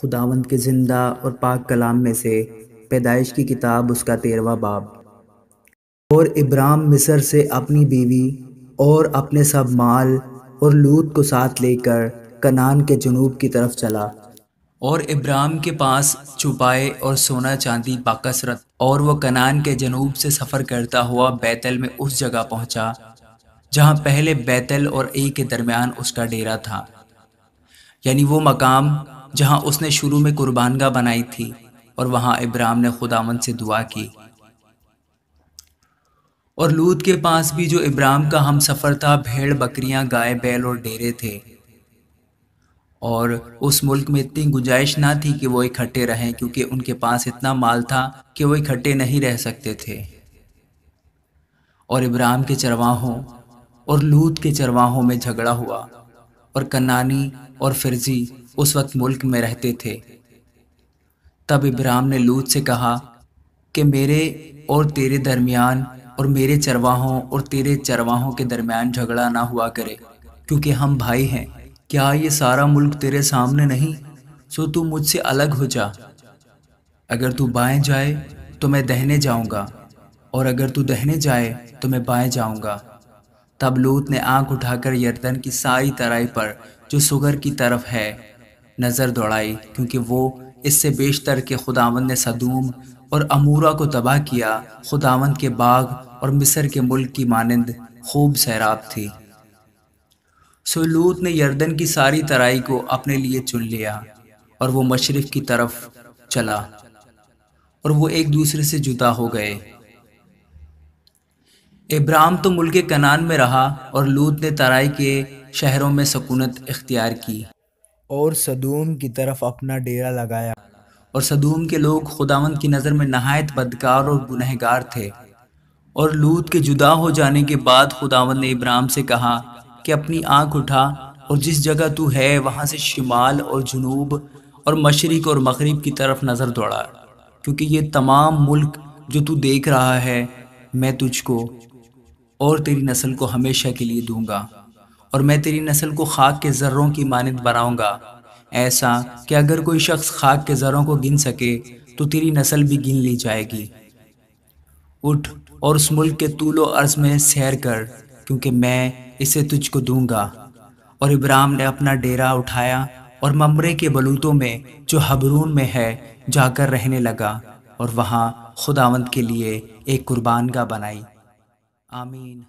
खुदावंद के ज़िंदा और पाक कलाम में से पैदाइश की किताब उसका तेरवा बाब और इब्राम मिस्र से अपनी बीवी और अपने सब माल और लूत को साथ लेकर कनान के जनूब की तरफ चला और इब्राम के पास छुपाए और सोना चांदी बाकसरत और वह कनान के जनूब से सफ़र करता हुआ बैतल में उस जगह पहुंचा जहां पहले बैतल और ए के दरमियान उसका डेरा था यानी वो मकाम जहां उसने शुरू में कुर्बानगा बनाई थी और वहां इब्राहम ने खुदावन से दुआ की और लूत के पास भी जो इब्राम का हम सफ़र था भेड़ बकरियां गाय बैल और डेरे थे और उस मुल्क में इतनी गुंजाइश ना थी कि वो इकट्ठे रहें क्योंकि उनके पास इतना माल था कि वो इकट्ठे नहीं रह सकते थे और इब्राहम के चरवाहों और लूत के चरवाहों में झगड़ा हुआ और कनानी और फिरजी उस वक्त मुल्क में रहते थे तब इब्राहम ने लूत से कहा कि मेरे और तेरे दरमियान और मेरे चरवाहों और तेरे चरवाहों के दरमियान झगड़ा ना हुआ करे क्योंकि हम भाई हैं क्या ये सारा मुल्क तेरे सामने नहीं सो तू मुझसे अलग हो जा अगर तू बाएं जाए तो मैं दहने जाऊंगा और अगर तू दहने जाए तो मैं बाएं जाऊंगा तब लूत ने आंख उठाकर यर्दन की सारी तराई पर जो सुगर की तरफ है नज़र दौड़ाई क्योंकि वो इससे बेशतर के खुदावन ने सदूम और अमूरा को तबाह किया खुदावंद के बाग और मिस्र के मुल्क की मानंद खूब सैराब थी लूत ने यर्दन की सारी तराई को अपने लिए चुन लिया और वो मशरक़ की तरफ चला और वो एक दूसरे से जुदा हो गए इब्राम तो मुल्क कनान में रहा और लूत ने तराई के शहरों में सकूनत इख्तियार की और सदूम की तरफ अपना डेरा लगाया और सदूम के लोग खुदावंद की नज़र में नहायत बदकार और गुनहगार थे और लूत के जुदा हो जाने के बाद खुदावंद ने इब्राहम से कहा कि अपनी आंख उठा और जिस जगह तू है वहाँ से शिमाल और जनूब और मशरक़ और मगरब की तरफ नज़र दौड़ा क्योंकि ये तमाम मुल्क जो तू देख रहा है मैं तुझको और तेरी नस्ल को हमेशा के लिए दूंगा और मैं तेरी नस्ल को खाक के ज़र्रों की मानद बनाऊंगा ऐसा कि अगर कोई शख्स खाक के ज़रों को गिन सके तो तेरी नस्ल भी गिन ली जाएगी उठ और उस मुल्क के तूलो अर्ज में सैर कर क्योंकि मैं इसे तुझको दूंगा और इब्राम ने अपना डेरा उठाया और ममरे के बलूतों में जो हबरून में है जाकर रहने लगा और वहाँ खुदावंत के लिए एक कुर्बान का बनाई Amin.